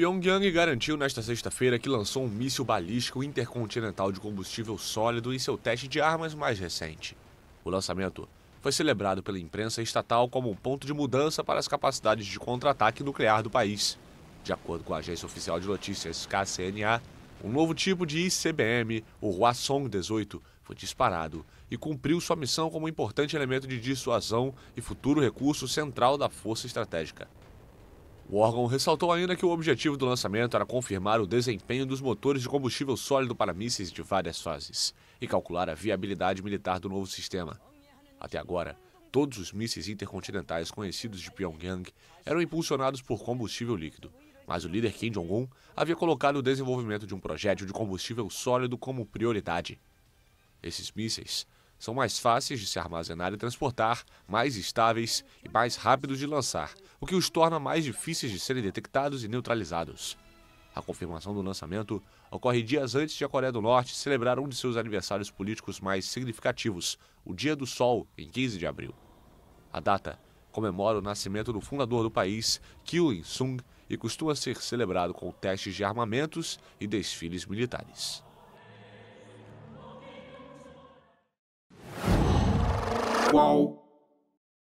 Pyongyang garantiu nesta sexta-feira que lançou um míssil balístico intercontinental de combustível sólido em seu teste de armas mais recente. O lançamento foi celebrado pela imprensa estatal como um ponto de mudança para as capacidades de contra-ataque nuclear do país. De acordo com a agência oficial de notícias KCNA, um novo tipo de ICBM, o Hwasong-18, foi disparado e cumpriu sua missão como importante elemento de dissuasão e futuro recurso central da força estratégica. O órgão ressaltou ainda que o objetivo do lançamento era confirmar o desempenho dos motores de combustível sólido para mísseis de várias fases e calcular a viabilidade militar do novo sistema. Até agora, todos os mísseis intercontinentais conhecidos de Pyongyang eram impulsionados por combustível líquido, mas o líder Kim Jong-un havia colocado o desenvolvimento de um projeto de combustível sólido como prioridade. Esses mísseis são mais fáceis de se armazenar e transportar, mais estáveis e mais rápidos de lançar, o que os torna mais difíceis de serem detectados e neutralizados. A confirmação do lançamento ocorre dias antes de a Coreia do Norte celebrar um de seus aniversários políticos mais significativos, o Dia do Sol, em 15 de abril. A data comemora o nascimento do fundador do país, Kim Il-sung, e costuma ser celebrado com testes de armamentos e desfiles militares. Qual?